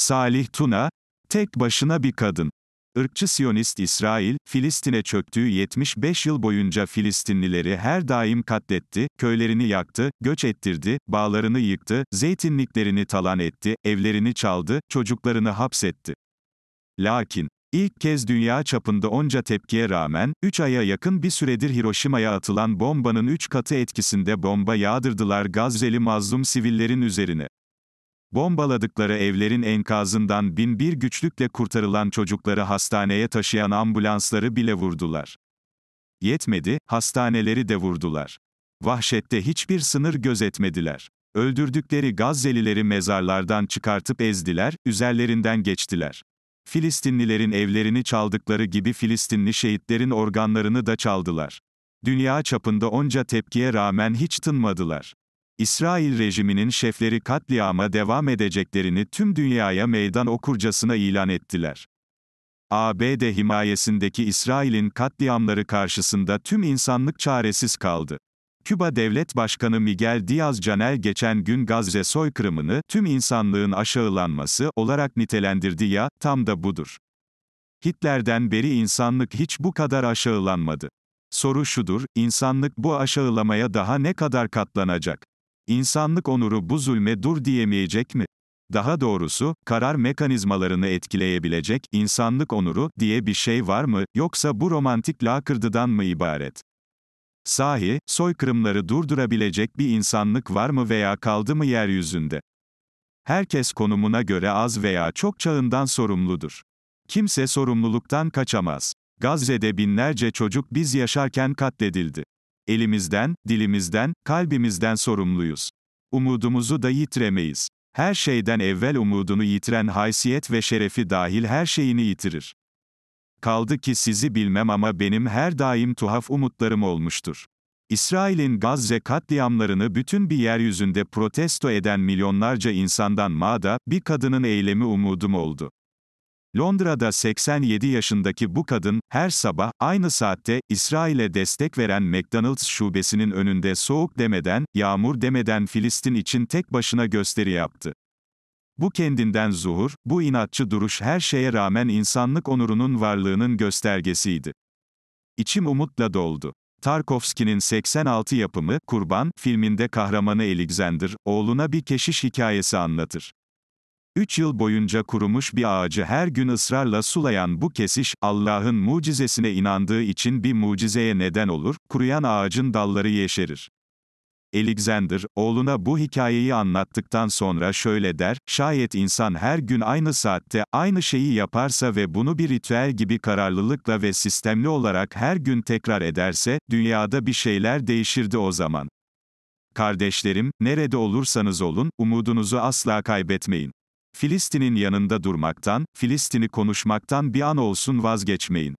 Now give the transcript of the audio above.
Salih Tuna, tek başına bir kadın. Irkçı Siyonist İsrail, Filistin'e çöktüğü 75 yıl boyunca Filistinlileri her daim katletti, köylerini yaktı, göç ettirdi, bağlarını yıktı, zeytinliklerini talan etti, evlerini çaldı, çocuklarını hapsetti. Lakin, ilk kez dünya çapında onca tepkiye rağmen, 3 aya yakın bir süredir Hiroşima'ya atılan bombanın 3 katı etkisinde bomba yağdırdılar Gazze'li mazlum sivillerin üzerine. Bombaladıkları evlerin enkazından bin bir güçlükle kurtarılan çocukları hastaneye taşıyan ambulansları bile vurdular. Yetmedi, hastaneleri de vurdular. Vahşette hiçbir sınır gözetmediler. Öldürdükleri Gazze'lileri mezarlardan çıkartıp ezdiler, üzerlerinden geçtiler. Filistinlilerin evlerini çaldıkları gibi Filistinli şehitlerin organlarını da çaldılar. Dünya çapında onca tepkiye rağmen hiç tınmadılar. İsrail rejiminin şefleri katliama devam edeceklerini tüm dünyaya meydan okurcasına ilan ettiler. ABD himayesindeki İsrail'in katliamları karşısında tüm insanlık çaresiz kaldı. Küba Devlet Başkanı Miguel Diaz Canel geçen gün Gazze soykırımını tüm insanlığın aşağılanması olarak nitelendirdi ya, tam da budur. Hitler'den beri insanlık hiç bu kadar aşağılanmadı. Soru şudur, insanlık bu aşağılamaya daha ne kadar katlanacak? İnsanlık onuru bu zulme dur diyemeyecek mi? Daha doğrusu, karar mekanizmalarını etkileyebilecek insanlık onuru diye bir şey var mı, yoksa bu romantik lakırdıdan mı ibaret? Sahi, soykırımları durdurabilecek bir insanlık var mı veya kaldı mı yeryüzünde? Herkes konumuna göre az veya çok çağından sorumludur. Kimse sorumluluktan kaçamaz. Gazze'de binlerce çocuk biz yaşarken katledildi elimizden, dilimizden, kalbimizden sorumluyuz. Umudumuzu da yitiremeyiz. Her şeyden evvel umudunu yitiren haysiyet ve şerefi dahil her şeyini yitirir. Kaldı ki sizi bilmem ama benim her daim tuhaf umutlarım olmuştur. İsrail'in Gazze katliamlarını bütün bir yeryüzünde protesto eden milyonlarca insandan mağda bir kadının eylemi umudum oldu. Londra'da 87 yaşındaki bu kadın, her sabah, aynı saatte, İsrail'e destek veren McDonald's şubesinin önünde soğuk demeden, yağmur demeden Filistin için tek başına gösteri yaptı. Bu kendinden zuhur, bu inatçı duruş her şeye rağmen insanlık onurunun varlığının göstergesiydi. İçim umutla doldu. Tarkovski'nin 86 yapımı, Kurban, filminde kahramanı Alexander, oğluna bir keşiş hikayesi anlatır. Üç yıl boyunca kurumuş bir ağacı her gün ısrarla sulayan bu kesiş, Allah'ın mucizesine inandığı için bir mucizeye neden olur, kuruyan ağacın dalları yeşerir. Alexander, oğluna bu hikayeyi anlattıktan sonra şöyle der, şayet insan her gün aynı saatte, aynı şeyi yaparsa ve bunu bir ritüel gibi kararlılıkla ve sistemli olarak her gün tekrar ederse, dünyada bir şeyler değişirdi o zaman. Kardeşlerim, nerede olursanız olun, umudunuzu asla kaybetmeyin. Filistin'in yanında durmaktan, Filistin'i konuşmaktan bir an olsun vazgeçmeyin.